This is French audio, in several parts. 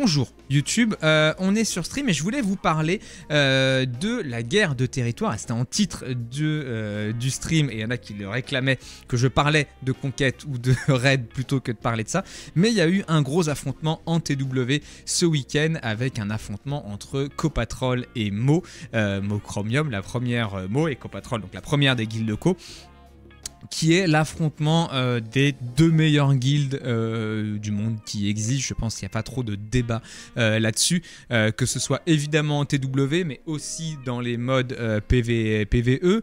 Bonjour YouTube, euh, on est sur stream et je voulais vous parler euh, de la guerre de territoire. C'était en titre euh, du stream et il y en a qui le réclamaient que je parlais de conquête ou de raid plutôt que de parler de ça. Mais il y a eu un gros affrontement en TW ce week-end avec un affrontement entre Copatrol et Mo, Mo Chromium, la première Mo et Copatrol, donc la première des guildes de Co qui est l'affrontement euh, des deux meilleures guildes euh, du monde qui existent. Je pense qu'il n'y a pas trop de débat euh, là-dessus, que ce soit évidemment en TW, mais aussi dans les modes PVE,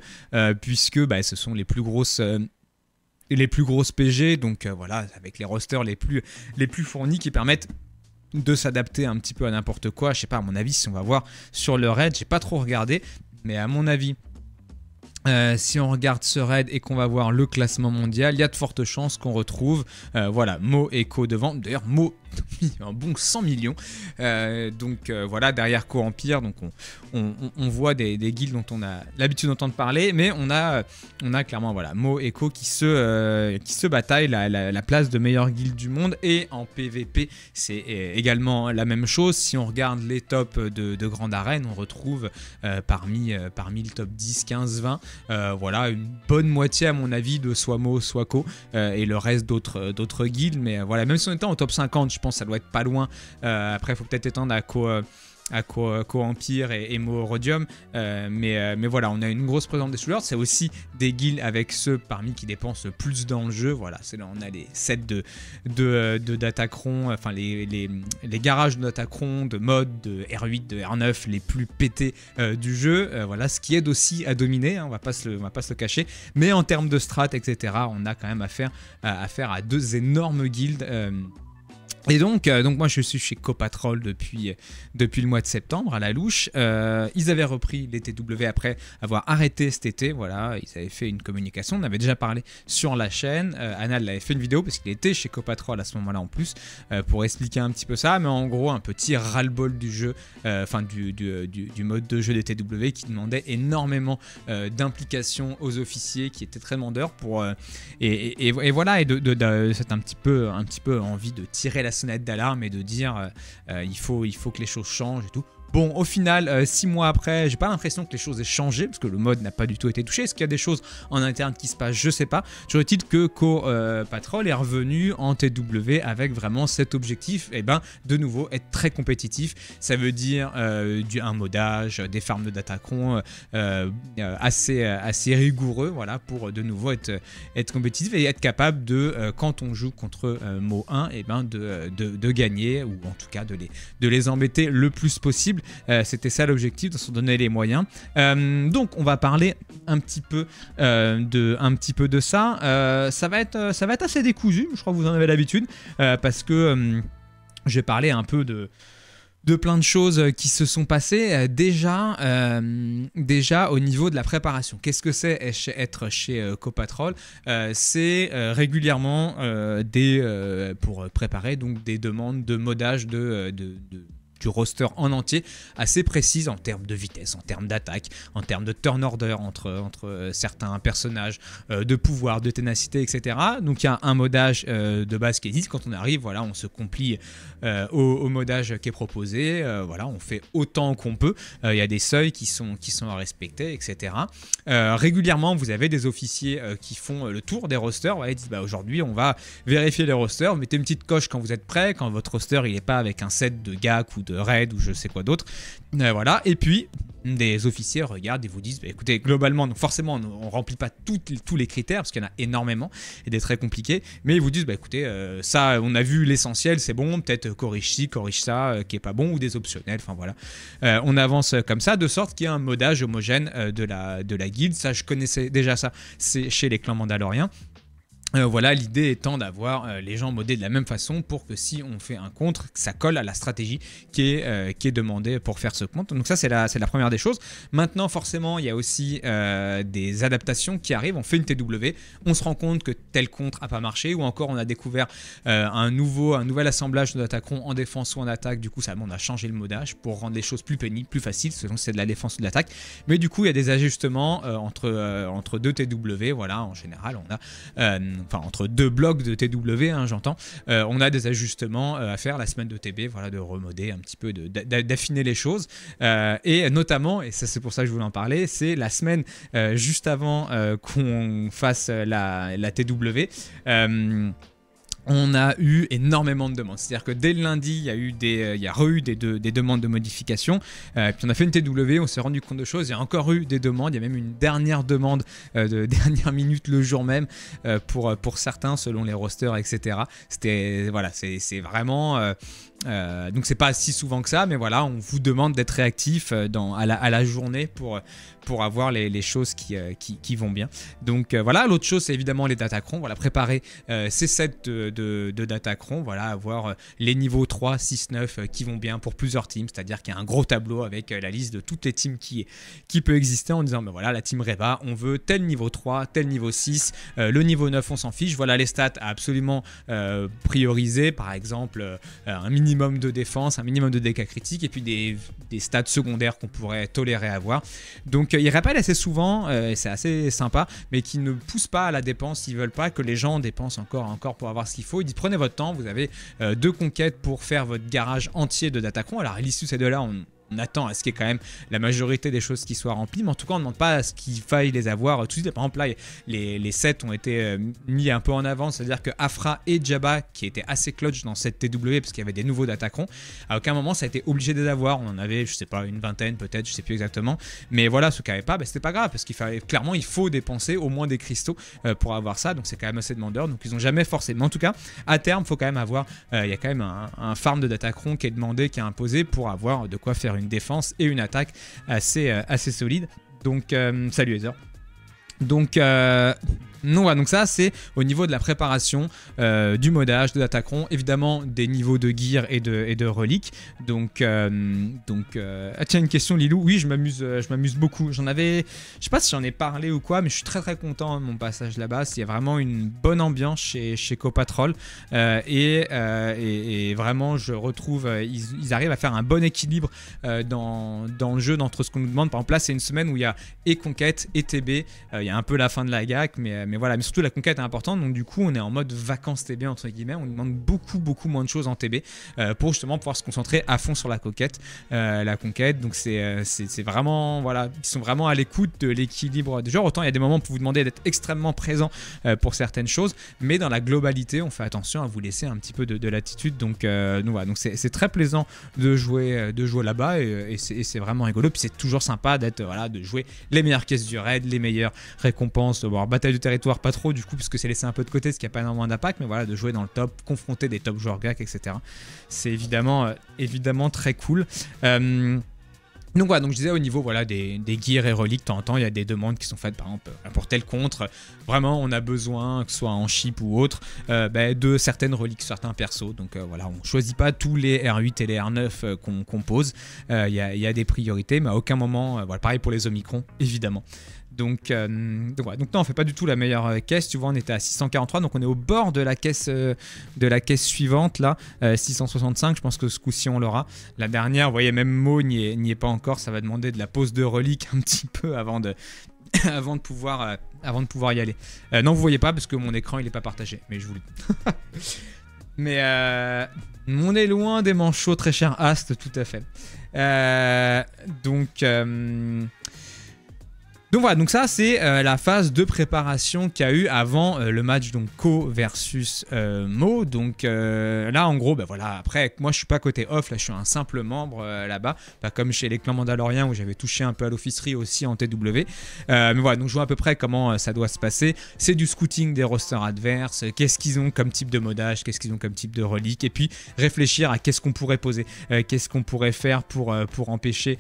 puisque bah, ce sont les plus grosses les plus grosses PG, donc voilà, avec les rosters les plus, les plus fournis qui permettent de s'adapter un petit peu à n'importe quoi. Je sais pas, à mon avis, si on va voir sur le raid, j'ai pas trop regardé, mais à mon avis, euh, si on regarde ce raid et qu'on va voir le classement mondial, il y a de fortes chances qu'on retrouve euh, voilà, Mo et devant. D'ailleurs, Mo un bon 100 millions. Euh, donc euh, voilà, derrière Co-Empire, donc on, on, voit des, des, guildes dont on a l'habitude d'entendre parler, mais on a, on a clairement voilà, Mo et Co qui se, euh, qui se bataillent la, place de meilleure guilde du monde. Et en PvP, c'est également la même chose. Si on regarde les tops de, Grande Arène, on retrouve parmi, parmi le top 10, 15, 20, voilà, une bonne moitié à mon avis de soit Mo, soit Co, et le reste d'autres guildes. Mais voilà, même si on était en top 50, je ça doit être pas loin. Euh, après, faut peut-être étendre à quoi euh, à Co-Empire euh, et, et Morodium. mais, mais voilà, on a une grosse présence des souleurs C'est aussi des guilds avec ceux parmi qui dépensent le plus dans le jeu. Voilà, c'est là, on a les sets de, de, de Datacron, enfin les, les, les garages de Datacron, de mode, de R8, de R9, les plus pétés du jeu. voilà, ce qui aide aussi à dominer, hein, on, va pas se le, on va pas se le cacher. Mais en termes de strat, etc., on a quand même affaire, à, faire à deux énormes guilds. Et donc, euh, donc moi je suis chez Copatrol depuis, euh, depuis le mois de septembre à la louche. Euh, ils avaient repris les après avoir arrêté cet été. Voilà, ils avaient fait une communication. On avait déjà parlé sur la chaîne. anal' Anna l'avait fait une vidéo parce qu'il était chez Copatrol à ce moment-là en plus pour expliquer un petit peu ça. Mais en gros, un petit ras-le-bol du jeu, enfin du, du, du, mode de jeu des TW qui demandait énormément d'implication aux officiers qui étaient très demandeurs pour et, et, voilà et de, de, de, un petit peu un petit peu envie de tirer la sonnette d'alarme et de dire euh, euh, il, faut, il faut que les choses changent et tout. Bon, au final, euh, six mois après, j'ai pas l'impression que les choses aient changé parce que le mode n'a pas du tout été touché. Est-ce qu'il y a des choses en interne qui se passent Je sais pas. J'aurais le que Co Patrol est revenu en TW avec vraiment cet objectif, et eh ben de nouveau être très compétitif. Ça veut dire euh, un modage, des farms de euh, assez assez rigoureux, voilà, pour de nouveau être être compétitif et être capable de quand on joue contre Mo 1, et eh ben de, gagner ou en tout cas de de les embêter le plus possible. Euh, c'était ça l'objectif, de se donner les moyens. Euh, donc on va parler un petit peu, euh, de, un petit peu de ça. ça, va être, ça va être assez décousu, je crois que vous en avez l'habitude, parce que j'ai parlé un peu de de plein de choses qui se sont passées déjà, déjà au niveau de la préparation. Qu'est-ce que c'est être chez Copatrol C'est régulièrement des, pour préparer donc des demandes de modage de, de du roster en entier assez précise en termes de vitesse, en termes d'attaque, en termes de turn-order entre, entre euh, certains personnages, euh, de pouvoir, de ténacité, etc. Donc il y a un modage euh, de base qui existe. Quand on arrive, voilà, on se complie au, modage qui est proposé. voilà, on fait autant qu'on peut. Il y a des seuils qui sont, qui sont à respecter, etc. régulièrement, vous avez des officiers qui font le tour des rosters. ils disent bah, aujourd'hui, on va vérifier les rosters. Mettez une petite coche quand vous êtes prêt, quand votre roster il n'est pas avec un set de gars ou de raid ou je sais quoi d'autre. Euh, voilà. Et puis, des officiers regardent et vous disent bah, écoutez, globalement, donc forcément, on remplit pas tous les critères parce qu'il y en a énormément et des très compliqués, mais ils vous disent bah, écoutez, euh, ça, on a vu l'essentiel, c'est bon, peut-être euh, corrige ci, corrige ça, qui est pas bon, ou des optionnels, enfin voilà. on avance comme ça, de sorte qu'il y a un modage homogène de, la, de la guilde. Ça, je connaissais déjà ça, c'est chez les clans mandaloriens. Euh, voilà, l'idée étant d'avoir euh, les gens modés de la même façon pour que si on fait un contre, ça colle à la stratégie qui est, euh, qui est demandée pour faire ce contre. Donc ça, c'est la, la première des choses. Maintenant, forcément, il y a aussi des adaptations qui arrivent. On fait une TW, on se rend compte que tel contre n'a pas marché, ou encore on a découvert un, nouveau, un nouvel assemblage de en défense ou en attaque. Du coup, ça, on a changé le modage pour rendre les choses plus pénibles, plus faciles, selon si c'est de la défense ou de l'attaque. Mais du coup, il y a des ajustements entre, entre deux TW. Voilà, en général, on a enfin entre deux blocs de TW, hein, j'entends, euh, on a des ajustements euh, à faire la semaine de TB, voilà, de remoder un petit peu, d'affiner les choses. Euh, et notamment, et ça c'est pour ça que je voulais en parler, c'est la semaine juste avant qu'on fasse la, la TW on a eu énormément de demandes. C'est-à-dire que dès le lundi, il y a eu des, euh, il y a des, demandes de modification. Euh, puis on a fait une TW, on s'est rendu compte de choses. Il y a encore eu des demandes. Il y a même une dernière demande euh, de dernière minute le jour même pour, pour certains, selon les rosters, etc. C'était voilà, c'est vraiment euh, donc c'est pas si souvent que ça, mais voilà, on vous demande d'être réactif euh, dans, à, la, journée pour, pour avoir les, choses euh, qui, qui, vont bien. Donc voilà, l'autre chose c'est évidemment les datacrons. Voilà, préparer ces sets de, de, datacrons, voilà, avoir les niveaux 3, 6, 9 qui vont bien pour plusieurs teams, c'est-à-dire qu'il y a un gros tableau avec la liste de toutes les teams qui, qui peut exister en disant, mais ben voilà, la team Reba, on veut tel niveau 3, tel niveau 6, le niveau 9 on s'en fiche, voilà les stats à absolument prioriser, par exemple un minimum minimum de défense, un minimum de dégâts critiques et puis des, des stats secondaires qu'on pourrait tolérer avoir. Donc euh, ils rappellent assez souvent, euh, et c'est assez sympa, mais qui ne poussent pas à la dépense, ils veulent pas que les gens dépensent encore encore pour avoir ce qu'il faut. Ils disent prenez votre temps, vous avez euh, deux conquêtes pour faire votre garage entier de Datacron. Alors l'issue c'est de là, on, on attend à ce qu'il y ait quand même la majorité des choses qui soient remplies, mais en tout cas, on ne demande pas à ce qu'il faille les avoir euh, tout de suite. Par exemple, là, les, les sets ont été euh, mis un peu en avant, c'est-à-dire que Afra et Jabba, qui étaient assez clutch dans cette TW, parce qu'il y avait des nouveaux Datacron. à aucun moment ça a été obligé de les avoir. On en avait, je sais pas, une vingtaine peut-être, je sais plus exactement, mais voilà, ce qui n'avaient pas, ce bah, c'était pas grave, parce qu'il fallait, clairement, il faut dépenser au moins des cristaux euh, pour avoir ça, donc c'est quand même assez demandeur, donc ils n'ont jamais forcé. Mais en tout cas, à terme, il faut quand même avoir, il y a quand même un, un farm de datacron qui est demandé, qui est imposé pour avoir de quoi faire une défense et une attaque assez, euh, assez solide. Donc, euh, salut Heather. Donc, euh, donc ça c'est au niveau de la préparation, euh, du modage, de l'attaqueron évidemment des niveaux de gear et de, reliques. Donc, euh, donc euh, ah, tiens une question Lilou, oui je m'amuse je m'amuse beaucoup. J'en avais, je sais pas si j'en ai parlé ou quoi, mais je suis très très content de mon passage là-bas. Il y a vraiment une bonne ambiance chez, chez Copatrol et, vraiment je retrouve, ils, arrivent à faire un bon équilibre dans, le jeu, d'entre ce qu'on nous demande. Par exemple là c'est une semaine où il y a et conquête et TB, il y a un peu la fin de la GAC mais mais voilà, mais surtout la conquête est importante. Donc du coup, on est en mode vacances TB entre guillemets. On demande beaucoup beaucoup moins de choses en TB euh, pour justement pouvoir se concentrer à fond sur la conquête, euh, la conquête. Donc euh, c'est c'est vraiment voilà, ils sont vraiment à l'écoute de l'équilibre du genre. Autant il y a des moments pour vous demander d'être extrêmement présent pour certaines choses, mais dans la globalité, on fait attention à vous laisser un petit peu de, latitude. Donc nous voilà, donc c'est très plaisant de jouer de jouer là-bas et, c'est vraiment rigolo. Puis c'est toujours sympa d'être voilà de jouer les meilleures caisses du raid, les meilleures récompenses, voir bataille de territoire pas trop, du coup, puisque c'est laissé un peu de côté, ce qui n'a pas énormément d'impact, mais voilà, de jouer dans le top, confronter des top joueurs gak etc. C'est évidemment, euh, évidemment très cool. Euh, donc voilà, donc je disais au niveau voilà, des, gears et reliques, de temps en temps, il y a des demandes qui sont faites, par exemple, euh, pour tel contre, vraiment on a besoin, que ce soit en chip ou autre, ben, de certaines reliques, certains persos. Donc voilà, on choisit pas tous les R8 et les R9 qu'on compose. il y, a des priorités, mais à aucun moment, voilà, pareil pour les Omicron, évidemment. Donc, euh, donc, non, on fait pas du tout la meilleure euh, caisse. Tu vois, on était à 643, donc on est au bord de la caisse, euh, de la caisse suivante là, 665. Euh, je pense que ce coup-ci on l'aura. La dernière, vous voyez, même Mo n'y est, pas encore. Ça va demander de la pause de relique un petit peu avant de, avant de pouvoir, avant de pouvoir y aller. non, vous voyez pas parce que mon écran il est pas partagé, mais je vous le dis. mais on est loin des manchots, très cher Ast, tout à fait. donc donc voilà, donc ça c'est euh, la phase de préparation qu'il y a eu avant euh, le match donc Co versus euh, Mo. Donc là en gros, ben voilà, après moi je suis pas côté off, là je suis un simple membre là-bas, pas comme chez les clans mandaloriens où j'avais touché un peu à l'officerie aussi en TW. mais voilà, donc je vois à peu près comment ça doit se passer. C'est du scouting des rosters adverses, qu'est-ce qu'ils ont comme type de modage, qu'est-ce qu'ils ont comme type de relique, et puis réfléchir à qu'est-ce qu'on pourrait poser, qu'est-ce qu'on pourrait faire pour, pour empêcher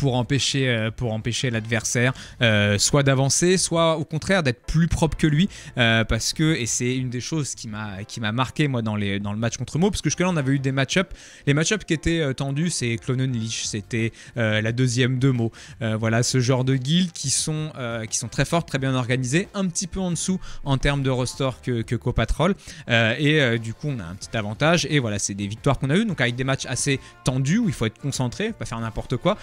pour empêcher, euh, pour empêcher l'adversaire euh, soit d'avancer, soit au contraire d'être plus propre que lui. Euh, parce que, et c'est une des choses qui m'a marqué moi dans, les, dans le match contre Mo, parce que jusque-là on avait eu des match ups Les match-up qui étaient tendus, c'est Clone Leash, c'était la deuxième de Mo. voilà, ce genre de guild qui sont, qui sont très forts très bien organisés un petit peu en dessous en termes de restore que, que Copatrol. et du coup, on a un petit avantage. Et voilà, c'est des victoires qu'on a eues, donc avec des matchs assez tendus où il faut être concentré, pas faire n'importe quoi.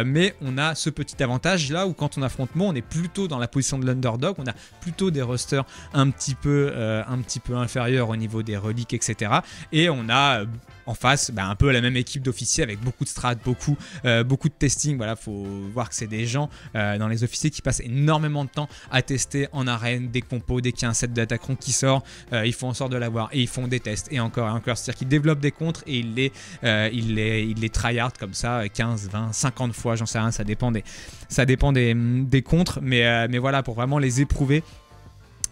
Euh, mais on a ce petit avantage là où quand on affronte Mo, on est plutôt dans la position de l'underdog, on a plutôt des rosters un petit peu, euh, un petit peu inférieurs au niveau des reliques, etc. Et on a euh, en face, bah, un peu la même équipe d'officiers avec beaucoup de strats, beaucoup, euh, beaucoup de testing. Voilà, faut voir que c'est des gens euh, dans les officiers qui passent énormément de temps à tester en arène des compos dès qu'il y a set qui sort, euh, ils font en sorte de l'avoir et ils font des tests et encore et encore. C'est-à-dire qu'ils développent des contres et ils les, il les, ils les tryhard comme ça 15, 20, 50 fois, j'en sais rien, ça dépend des, ça dépend des, hum, des contres, mais, mais voilà, pour vraiment les éprouver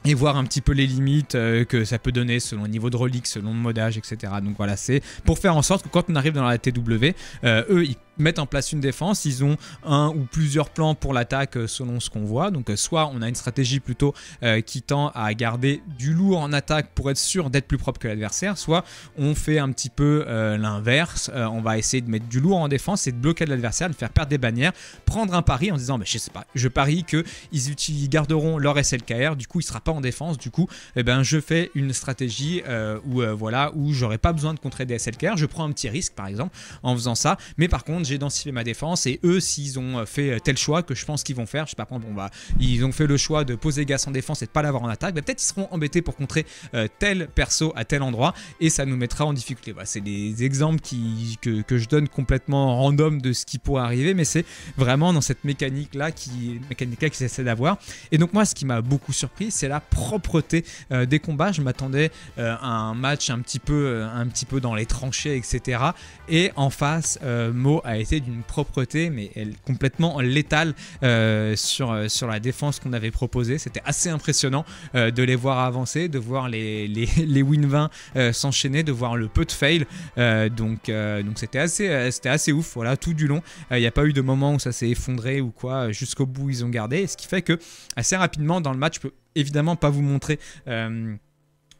et voir un petit peu les limites euh, que ça peut donner selon le niveau de relique, selon le modage, etc. Donc voilà, c'est pour faire en sorte que quand on arrive dans la TW, euh, eux, ils mettre en place une défense. Ils ont un ou plusieurs plans pour l'attaque euh, selon ce qu'on voit. Donc euh, soit on a une stratégie plutôt euh, qui tend à garder du lourd en attaque pour être sûr d'être plus propre que l'adversaire, soit on fait un petit peu l'inverse. on va essayer de mettre du lourd en défense et de bloquer l'adversaire, de faire perdre des bannières, prendre un pari en disant je sais pas, je parie que ils, garderont leur SLKR, du coup il sera pas en défense, du coup eh ben, je fais une stratégie où voilà où j'aurai pas besoin de contrer des SLKR, je prends un petit risque par exemple en faisant ça, mais par contre j'ai densifié ma défense. Et eux, s'ils ont euh, fait euh, tel choix que je pense qu'ils vont faire, je sais pas, bon, bah, ils ont fait le choix de poser Gas en défense et de pas l'avoir en attaque, mais bah, peut-être ils seront embêtés pour contrer euh, tel perso à tel endroit et ça nous mettra en difficulté. Bah, c'est des exemples qui, que, je donne complètement random de ce qui pourrait arriver, mais c'est vraiment dans cette mécanique-là qui mécanique -là qui essaie d'avoir. Et donc moi, ce qui m'a beaucoup surpris, c'est la propreté des combats. Je m'attendais à un match un petit peu, un petit peu dans les tranchées, etc. Et en face, Mo a été d'une propreté, mais elle, complètement létale euh, sur, euh, sur la défense qu'on avait proposée. C'était assez impressionnant euh, de les voir avancer, de voir les, les, les win 20 s'enchaîner, de voir le peu de fail. donc donc c'était assez, c'était assez ouf, voilà, tout du long. Il n'y a pas eu de moment où ça s'est effondré ou quoi. Jusqu'au bout, ils ont gardé. Ce qui fait que assez rapidement dans le match, je peux évidemment pas vous montrer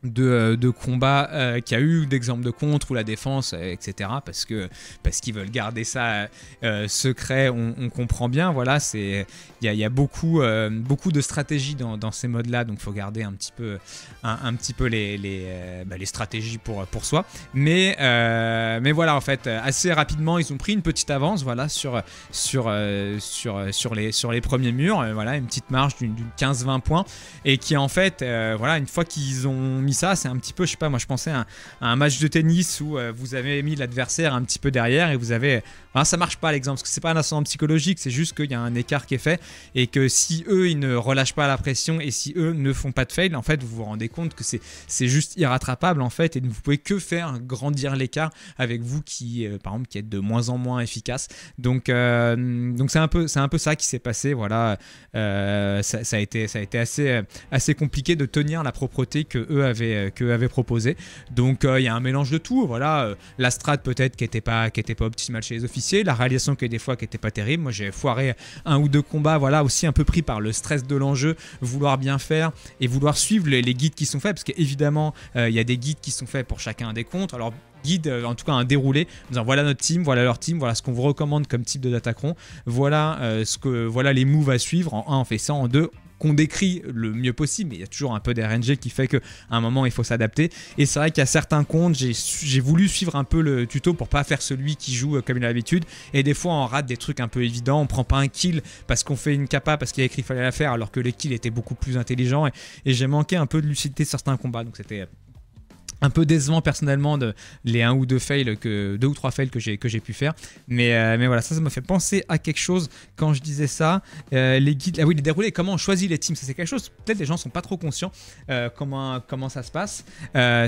de, euh, de combats euh, qu'il y a eu, d'exemple de contre ou la défense, euh, etc. Parce que parce qu'ils veulent garder ça secret, on, comprend bien. Voilà, c'est il y a, beaucoup beaucoup de stratégies dans, ces modes-là, donc faut garder un petit peu un, petit peu les bah, les, stratégies pour pour soi. Mais mais voilà, en fait, assez rapidement, ils ont pris une petite avance, voilà, sur sur sur sur les sur les premiers murs, voilà, une petite marge d'une 15-20 points et qui en fait, voilà, une fois qu'ils ont ça, c'est un petit peu, je sais pas, moi je pensais à un, match de tennis où euh, vous avez mis l'adversaire un petit peu derrière et vous avez. ça marche pas l'exemple, parce que c'est pas un ascendant psychologique, c'est juste qu'il y a un écart qui est fait et que si eux ils ne relâchent pas la pression et si eux ne font pas de fail, en fait vous vous rendez compte que c'est juste irrattrapable en fait et vous pouvez que faire grandir l'écart avec vous qui, euh, par exemple, qui êtes de moins en moins efficace. Donc, euh, donc c'est un peu, c'est un peu ça qui s'est passé. Voilà, ça, ça, a été, ça a été assez, assez compliqué de tenir la propreté que eux avaient avait, euh, que avait proposé. Donc euh, il y a un mélange de tout. Voilà, euh, la strat peut-être qui était pas, qui était pas optimale chez les officiers, la réalisation qui des fois qui était pas terrible. Moi j'ai foiré un ou deux combats, voilà, aussi un peu pris par le stress de l'enjeu, vouloir bien faire et vouloir suivre les, guides qui sont faits, parce qu'évidemment il y a des guides qui sont faits pour chacun des comptes. Alors guide, en tout cas un déroulé, en voilà notre team, voilà leur team, voilà ce qu'on vous recommande comme type de Datacron, voilà, ce que, voilà les moves à suivre, en 1 on fait ça, en 2 qu'on décrit le mieux possible, mais il y a toujours un peu d'RNG qui fait qu'à un moment il faut s'adapter. Et c'est vrai qu'il y a certains comptes, j'ai voulu suivre un peu le tuto pour pas faire celui qui joue euh, comme il a l'habitude. Et des fois on rate des trucs un peu évidents, on prend pas un kill parce qu'on fait une capa parce qu'il a écrit qu'il fallait la faire, alors que les kills étaient beaucoup plus intelligents. Et, j'ai manqué un peu de lucidité certains combats, donc c'était euh, un peu décevant personnellement de les un ou deux fails que deux ou trois fails que j'ai que j'ai pu faire mais euh, mais voilà ça ça m'a fait penser à quelque chose quand je disais ça euh, les guides ah oui les déroulés comment on choisit les teams ça c'est quelque chose peut-être les gens sont pas trop conscients euh, comment comment ça se passe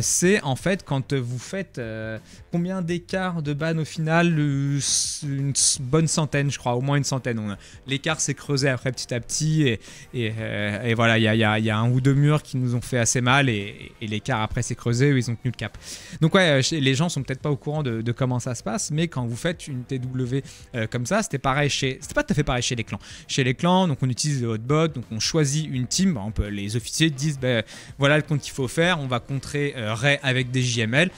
c'est en fait quand vous faites combien d'écarts de ban au final une bonne centaine je crois au moins une centaine l'écart s'est creusé après petit à petit et, et, voilà il y a, y a, un ou deux murs qui nous ont fait assez mal et, et l'écart après s'est creusé ils ont tenu le cap. Donc ouais, euh, les gens sont peut-être pas au courant de, comment ça se passe, mais quand vous faites une TW euh, comme ça, c'était pareil chez, c'était pas tout à fait pareil chez les clans. Chez les clans, donc on utilise le hotbot, donc on choisit une team. On peut, les officiers disent, ben, voilà le compte qu'il faut faire, on va contrer euh, Ray avec des JML.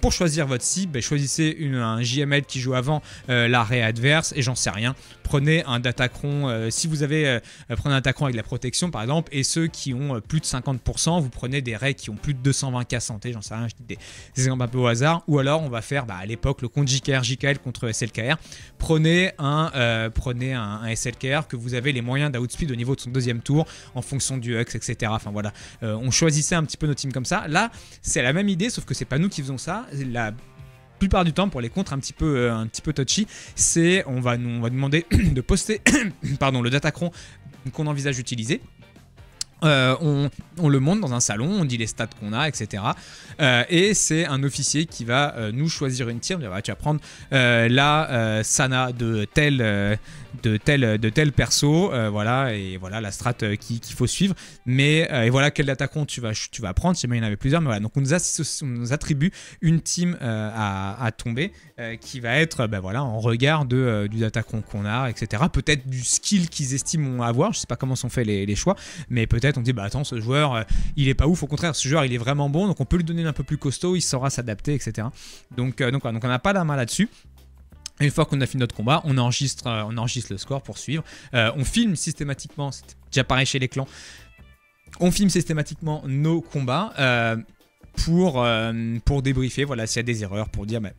pour choisir votre cible, ben, choisissez une, un JML qui joue avant la Ray adverse et j'en sais rien. Prenez un datacron, si vous avez prenez un datacron avec la protection par exemple, et ceux qui ont plus de 50%, vous prenez des Ray qui ont plus de 220k santé j'en sais rien, je dis des, exemples un peu au hasard. Ou alors on va faire bah, à l'époque le compte JKR JKL contre SLKR. Prenez un, euh, prenez un, SLKR que vous avez les moyens d'outspeed au niveau de son deuxième tour en fonction du Hux, etc. Enfin voilà, euh, on choisissait un petit peu nos teams comme ça. Là, c'est la même idée, sauf que c'est pas nous qui faisons ça. La plupart du temps pour les contres un petit peu euh, un petit peu touchy, c'est on va nous on va demander de poster pardon le datacron qu'on envisage d'utiliser euh, on, le monte dans un salon, on dit les stats qu'on a, etc. Euh, et c'est un officier qui va euh, nous choisir une team va, tu vas prendre la Sana de tel, de tel, de tel perso, voilà, et voilà la strat qu'il faut suivre. Mais et voilà quel attaquant tu vas, tu vas prendre. Si jamais il y en avait plusieurs, mais Donc on nous, on nous attribue une team à, tomber qui va être, ben voilà, en regard de, du attaquant qu'on a, etc. Peut-être du skill qu'ils estiment avoir. Je sais pas comment sont faits les, les choix, mais peut-être on dit bah attends ce joueur euh, il est pas ouf au contraire ce joueur il est vraiment bon donc on peut lui donner un peu plus costaud il saura s'adapter etc donc euh, donc, donc on n'a pas la main là-dessus une fois qu'on a fini notre combat, on enregistre, euh, on enregistre le score pour suivre. on filme systématiquement, c'est déjà pareil chez les clans, on filme systématiquement nos combats pour, pour débriefer, voilà, s'il y a des erreurs, pour dire, mais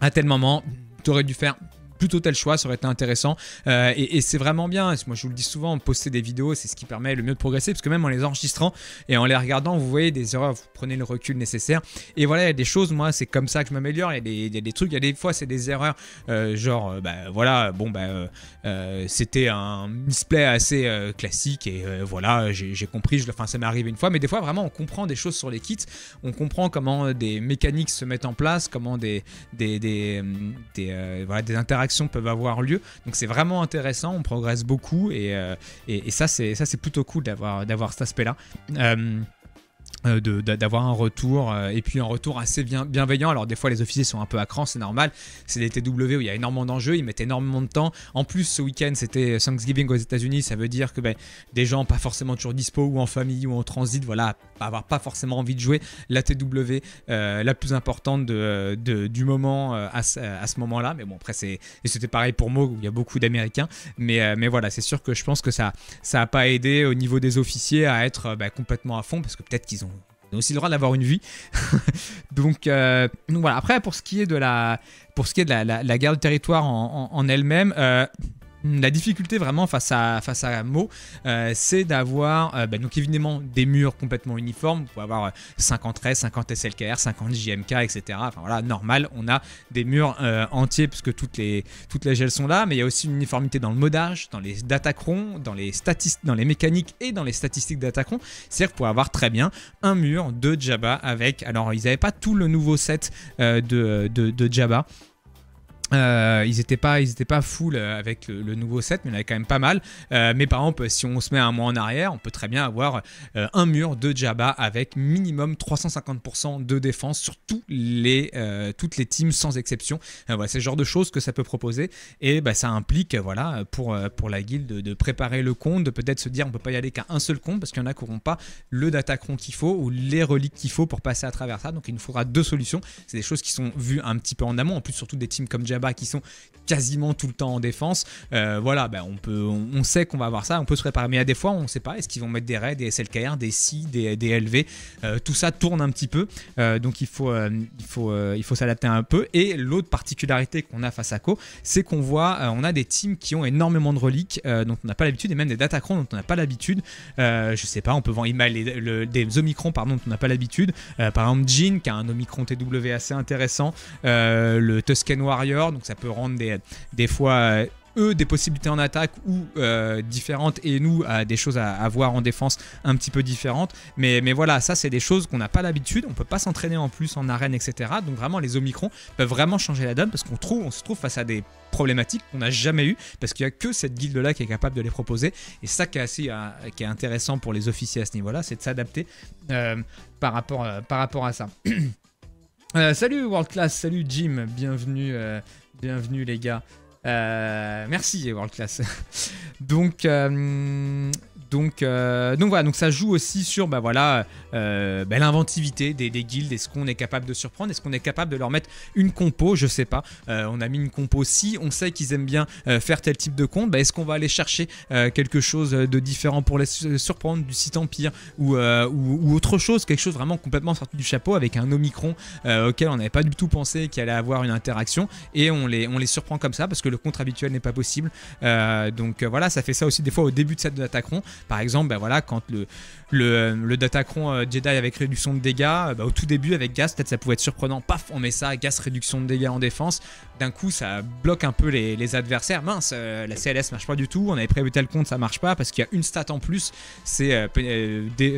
bah, à tel moment, tu aurais dû faire plutôt tel choix, ça aurait été intéressant. Euh, et, c'est vraiment bien. Moi, je vous le dis souvent, poster des vidéos, c'est ce qui permet le mieux de progresser, parce que même en les enregistrant et en les regardant, vous voyez des erreurs, vous prenez le recul nécessaire. Et voilà, il y a des choses, moi, c'est comme ça que je m'améliore. Il, y a des trucs, il y a des fois, c'est des erreurs, euh, genre, euh, bah voilà, bon, bah, c'était un display assez classique, et voilà, j'ai compris, je, enfin, ça m'est arrivé une fois, mais des fois, vraiment, on comprend des choses sur les kits, on comprend comment des mécaniques se mettent en place, comment des, des, des, des, des interactions peuvent avoir lieu. Donc c'est vraiment intéressant, on progresse beaucoup et, euh, et, c'est ça c'est plutôt cool d'avoir cet aspect-là. Euh, euh, d'avoir un retour euh, et puis un retour assez bien, bienveillant alors des fois les officiers sont un peu à cran c'est normal c'est des TW où il y a énormément d'enjeux ils mettent énormément de temps en plus ce week-end c'était Thanksgiving aux états unis ça veut dire que ben, des gens pas forcément toujours dispo ou en famille ou en transit voilà avoir pas forcément envie de jouer la TW euh, la plus importante de, du moment à, ce moment là mais bon après c'était pareil pour Moi. où il y a beaucoup d'américains mais, mais voilà c'est sûr que je pense que ça ça a pas aidé au niveau des officiers à être ben, complètement à fond parce que peut-être qu'ils ont on aussi le droit d'avoir une vie. Euh, donc, voilà. Après, pour ce qui est de la, pour ce qui est de la, guerre du territoire en elle-même, euh, la difficulté vraiment face à, face à Mo, euh, c'est d'avoir euh, bah, évidemment des murs complètement uniformes. Vous pouvez avoir 50 RES, 50 SLKR, 50 JMK, etc. Enfin voilà, normal, on a des murs euh, entiers puisque toutes les, toutes les gels sont là, mais il y a aussi une uniformité dans le modage, dans les datacrons, dans les, dans les mécaniques et dans les statistiques datacrons. C'est-à-dire que avoir très bien un mur de Jabba avec. Alors ils n'avaient pas tout le nouveau set de, de, de Jabba. Euh, ils n'étaient pas, pas full euh, avec le, nouveau set, mais il y en avait quand même pas mal. Euh, mais par exemple, si on se met un mois en arrière, on peut très bien avoir un mur de Jabba avec minimum 350% de défense sur les, toutes les teams sans exception. voilà, c'est le genre de choses que ça peut proposer. Et bah, ça implique, voilà, pour, pour la guilde, de, préparer le compte, de peut-être se dire on peut pas y aller qu'à un seul compte parce qu'il y en a qui n'auront pas le datacron qu'il faut ou les reliques qu'il faut pour passer à travers ça. Donc il nous faudra deux solutions. C'est des choses qui sont vues un petit peu en amont. En plus, surtout des teams comme Jabba qui sont quasiment tout le temps en défense. Euh, voilà, ben on, peut, on, sait qu'on va avoir ça, on peut se préparer. Mais à des fois, on ne sait pas, est-ce qu'ils vont mettre des raids, des SLKR, des SI, des, LV euh, Tout ça tourne un petit peu, euh, donc il faut, il faut, il faut s'adapter un peu. Et l'autre particularité qu'on a face à Ko c'est qu'on voit, on a des teams qui ont énormément de reliques dont on n'a pas l'habitude, et même des Datacrons dont on n'a pas l'habitude. je sais pas, on peut voir des Omicron, pardon, dont on n'a pas l'habitude. par exemple, Jean qui a un Omicron TW assez intéressant, le Tusken Warrior, donc ça peut rendre des, des fois euh, eux des possibilités en attaque ou euh, différentes et nous euh, des choses à, avoir voir en défense un petit peu différentes mais, mais voilà ça c'est des choses qu'on n'a pas l'habitude on peut pas s'entraîner en plus en arène etc donc vraiment les Omicron peuvent vraiment changer la donne parce qu'on se trouve face à des problématiques qu'on n'a jamais eues parce qu'il n'y a que cette guilde là qui est capable de les proposer et ça qui est assez qui est intéressant pour les officiers à ce niveau là c'est de s'adapter par, rapport, par rapport à ça Euh, salut World Class, salut Jim, bienvenue, euh, bienvenue les gars. Euh, merci World Class. Donc, donc, euh, donc voilà, donc ça joue aussi sur bah voilà, euh, bah l'inventivité des, des, guildes. Est-ce qu'on est capable de surprendre Est-ce qu'on est capable de leur mettre une compo Je sais pas. Euh, on a mis une compo si on sait qu'ils aiment bien faire tel type de compte. Bah est-ce qu'on va aller chercher quelque chose de différent pour les surprendre du site empire ou, autre chose, quelque chose vraiment complètement sorti du chapeau avec un Omicron auquel on n'avait pas du tout pensé qu'il allait avoir une interaction et on les, on les surprend comme ça parce que le contre habituel n'est pas possible. donc voilà, ça fait ça aussi des fois au début de cette de par exemple, ben voilà, quand le, euh, le, Datacron euh, Jedi avec réduction de dégâts, euh, bah, au tout début avec Gas, peut-être ça pouvait être surprenant, paf, on met ça, Gas, réduction de dégâts en défense, d'un coup ça bloque un peu les, adversaires, mince, la CLS marche pas du tout, on avait prévu tel compte, ça marche pas, parce qu'il y a une stat en plus, c'est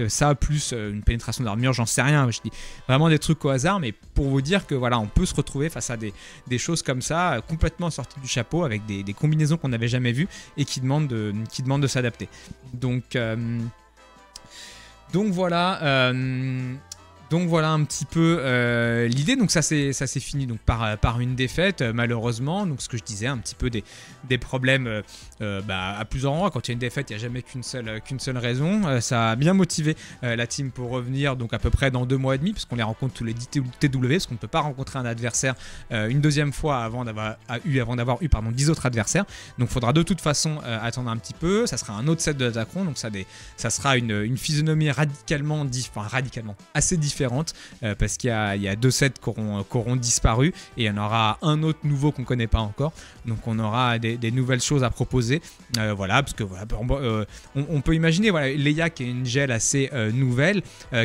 ça plus une pénétration d'armure, j'en sais rien, je dis vraiment des trucs au hasard, mais pour vous dire que voilà, on peut se retrouver face à des, des choses comme ça, complètement sorties du chapeau, avec des, combinaisons qu'on n'avait jamais vues et qui demandent de, qui demandent de s'adapter. Donc... Euh, donc voilà. Euh, donc voilà un petit peu euh, l'idée. Donc ça c'est ça c'est fini donc par par une défaite euh, malheureusement. Donc ce que je disais un petit peu des des problèmes euh, bah, à plusieurs endroits. Quand il y a une défaite, il n'y a jamais qu'une seule qu'une seule raison. ça a bien motivé la team pour revenir donc à peu près dans deux mois et demi puisqu'on les rencontre tous les 10 TW parce qu'on ne peut pas rencontrer un adversaire une deuxième fois avant d'avoir eu avant d'avoir eu pardon dix autres adversaires. Donc faudra de toute façon attendre un petit peu. Ça sera un autre set de Zacron donc ça des ça sera une, physionomie radicalement radicalement assez différente euh, parce qu'il y, a deux sets qui auront, disparu et il y en aura un autre nouveau qu'on ne connaît pas encore. Donc on aura des, nouvelles choses à proposer. Euh, voilà, parce que euh, on, peut imaginer, voilà, Leia qui est une gel assez nouvelle,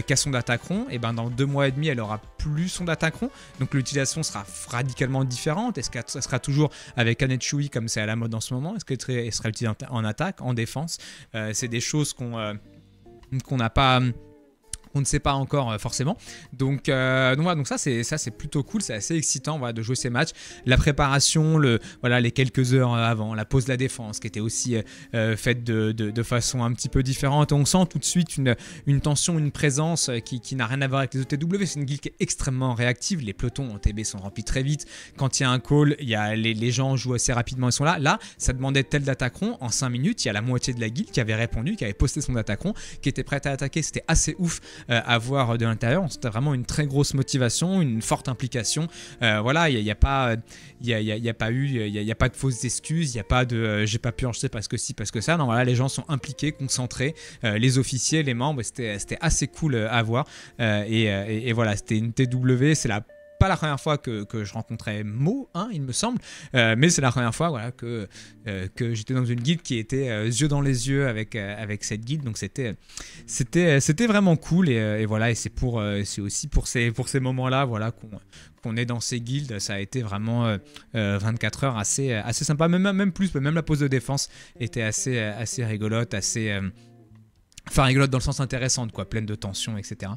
qui a son Datacron, et ben dans deux mois et demi, elle aura plus son Datacron. Donc l'utilisation sera radicalement différente. Est-ce ça sera toujours avec un comme c'est à la mode en ce moment Est-ce qu'elle sera utilisée en, attaque, en défense C'est des choses qu'on qu'on n'a pas on ne sait pas encore euh, forcément. Euh, donc, voilà, donc ça c'est ça c'est plutôt cool, c'est assez excitant voilà, de jouer ces matchs. La préparation, le voilà les quelques heures euh, avant, la pause de la défense qui était aussi faite de, de, façon un petit peu différente. On sent tout de suite une, une tension, une présence qui, qui n'a rien à voir avec les OTW. C'est une guilde qui est extrêmement réactive. Les pelotons en TB sont remplis très vite. Quand il y a un call, il y a les, gens jouent assez rapidement, ils sont là. Là, ça demandait tel d'attaqueron. En 5 minutes, il y a la moitié de la guilde qui avait répondu, qui avait posté son attaqueron, qui était prête à attaquer. C'était assez ouf euh, à voir de l'intérieur. C'était vraiment une très grosse motivation, une forte implication. Euh, voilà, il n'y a, pas, il y a, pas eu, il n'y a, pas de fausses excuses, il n'y a pas de, euh, j'ai pas pu jeter parce que si, parce que ça. Non, voilà, les gens sont impliqués, concentrés, les officiers, les membres. C'était assez cool à voir. et voilà, c'était une TW, c'est la pas la première fois que, je rencontrais Mo, hein, il me semble, euh, mais c'est la première fois voilà, que, euh, que j'étais dans une guide qui était euh, yeux dans les yeux avec, avec cette guide. Donc c'était, c'était, c'était vraiment cool. Et, voilà, et c'est, pour, c'est aussi pour ces, pour ces moments-là voilà, qu'on, qu'on est dans ces guildes. Ça a été vraiment 24 heures assez, assez sympa, même, même plus, même la pause de défense était assez, assez rigolote, assez Enfin rigolote dans le sens intéressante quoi, pleine de tensions, etc.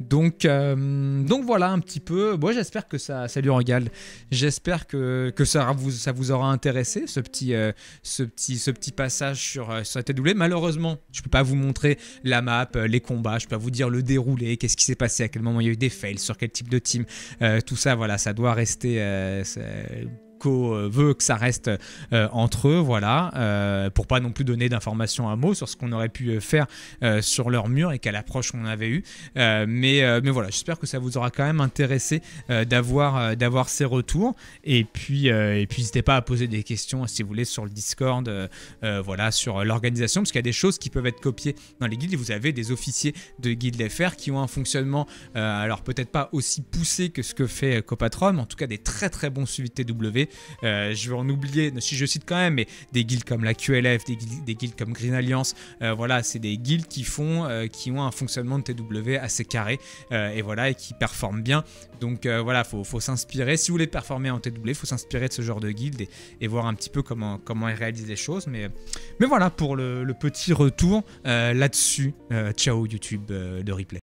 Donc, euh, donc voilà un petit peu. Moi j'espère que ça, ça lui regale. J'espère que, que ça, vous, ça vous aura intéressé ce petit, euh, ce petit, ce petit passage sur, euh, la tête Malheureusement, je peux pas vous montrer la map, les combats, je peux pas vous dire le déroulé, qu'est-ce qui s'est passé, à quel moment il y a eu des fails, sur quel type de team, tout ça voilà, ça doit rester euh, veut que ça reste euh, entre eux, voilà, euh, pour pas non plus donner d'informations à mots sur ce qu'on aurait pu faire sur leur mur et quelle approche on avait eu. mais, mais voilà, j'espère que ça vous aura quand même intéressé d'avoir d'avoir ces retours. Et puis, et puis n'hésitez pas à poser des questions si vous voulez sur le Discord, voilà, sur l'organisation, parce qu'il y a des choses qui peuvent être copiées dans les guides. vous avez des officiers de guides FR qui ont un fonctionnement, alors peut-être pas aussi poussé que ce que fait Copatron, en tout cas des très très bons suivis de TW euh, je vais en oublier, si je cite quand même, mais des guilds comme la QLF, des guilds, comme Green Alliance, euh, voilà, c'est des guilds qui font, euh, qui ont un fonctionnement de TW assez carré et voilà, et qui performent bien. Donc voilà, faut, faut s'inspirer. Si vous voulez performer en TW, faut s'inspirer de ce genre de guild et, voir un petit peu comment comment ils réalisent les choses. Mais mais voilà pour le petit retour là-dessus. ciao YouTube de replay.